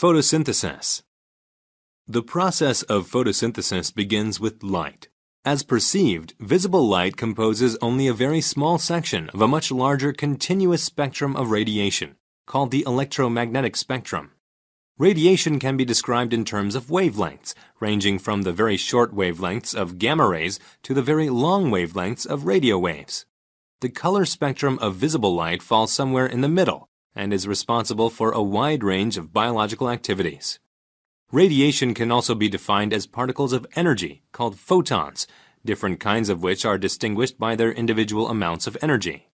Photosynthesis The process of photosynthesis begins with light. As perceived, visible light composes only a very small section of a much larger continuous spectrum of radiation, called the electromagnetic spectrum. Radiation can be described in terms of wavelengths, ranging from the very short wavelengths of gamma rays to the very long wavelengths of radio waves. The color spectrum of visible light falls somewhere in the middle, and is responsible for a wide range of biological activities. Radiation can also be defined as particles of energy, called photons, different kinds of which are distinguished by their individual amounts of energy.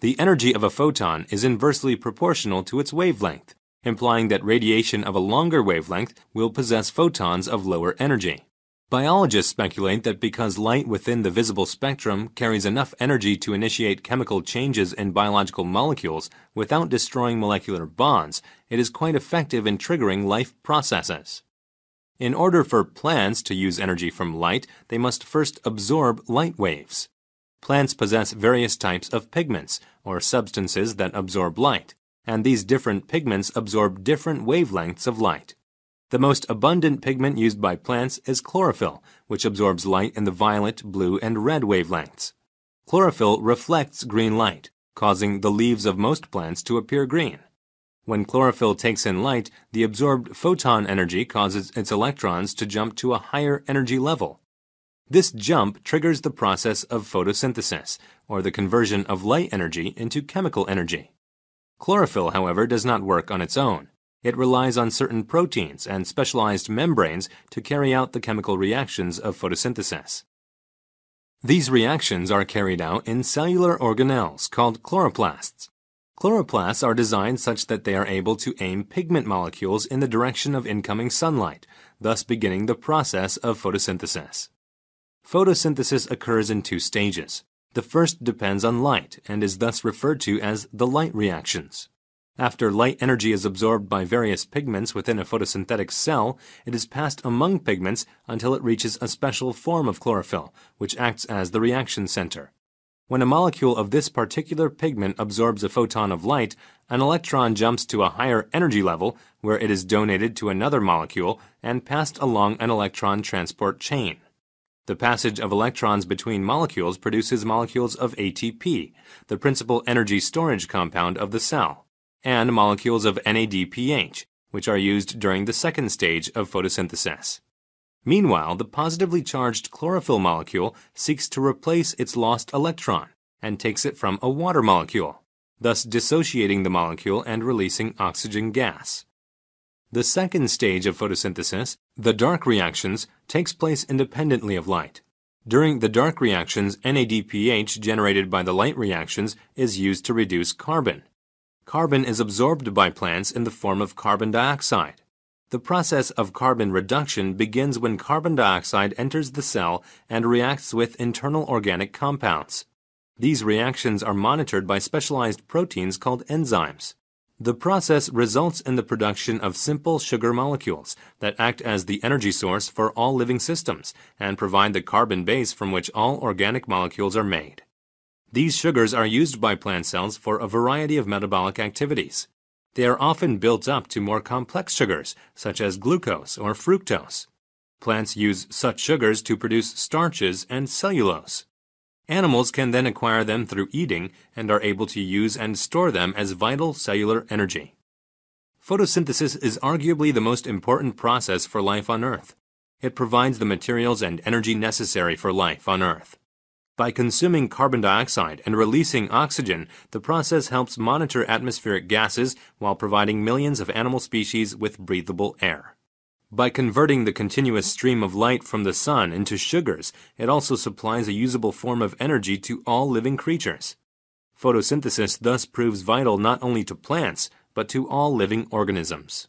The energy of a photon is inversely proportional to its wavelength, implying that radiation of a longer wavelength will possess photons of lower energy. Biologists speculate that because light within the visible spectrum carries enough energy to initiate chemical changes in biological molecules without destroying molecular bonds, it is quite effective in triggering life processes. In order for plants to use energy from light, they must first absorb light waves. Plants possess various types of pigments, or substances that absorb light, and these different pigments absorb different wavelengths of light. The most abundant pigment used by plants is chlorophyll, which absorbs light in the violet, blue, and red wavelengths. Chlorophyll reflects green light, causing the leaves of most plants to appear green. When chlorophyll takes in light, the absorbed photon energy causes its electrons to jump to a higher energy level. This jump triggers the process of photosynthesis, or the conversion of light energy into chemical energy. Chlorophyll, however, does not work on its own. It relies on certain proteins and specialized membranes to carry out the chemical reactions of photosynthesis. These reactions are carried out in cellular organelles called chloroplasts. Chloroplasts are designed such that they are able to aim pigment molecules in the direction of incoming sunlight, thus beginning the process of photosynthesis. Photosynthesis occurs in two stages. The first depends on light and is thus referred to as the light reactions. After light energy is absorbed by various pigments within a photosynthetic cell, it is passed among pigments until it reaches a special form of chlorophyll, which acts as the reaction center. When a molecule of this particular pigment absorbs a photon of light, an electron jumps to a higher energy level where it is donated to another molecule and passed along an electron transport chain. The passage of electrons between molecules produces molecules of ATP, the principal energy storage compound of the cell and molecules of NADPH, which are used during the second stage of photosynthesis. Meanwhile, the positively charged chlorophyll molecule seeks to replace its lost electron and takes it from a water molecule, thus dissociating the molecule and releasing oxygen gas. The second stage of photosynthesis, the dark reactions, takes place independently of light. During the dark reactions, NADPH generated by the light reactions is used to reduce carbon, Carbon is absorbed by plants in the form of carbon dioxide. The process of carbon reduction begins when carbon dioxide enters the cell and reacts with internal organic compounds. These reactions are monitored by specialized proteins called enzymes. The process results in the production of simple sugar molecules that act as the energy source for all living systems and provide the carbon base from which all organic molecules are made. These sugars are used by plant cells for a variety of metabolic activities. They are often built up to more complex sugars, such as glucose or fructose. Plants use such sugars to produce starches and cellulose. Animals can then acquire them through eating and are able to use and store them as vital cellular energy. Photosynthesis is arguably the most important process for life on Earth. It provides the materials and energy necessary for life on Earth. By consuming carbon dioxide and releasing oxygen, the process helps monitor atmospheric gases while providing millions of animal species with breathable air. By converting the continuous stream of light from the sun into sugars, it also supplies a usable form of energy to all living creatures. Photosynthesis thus proves vital not only to plants, but to all living organisms.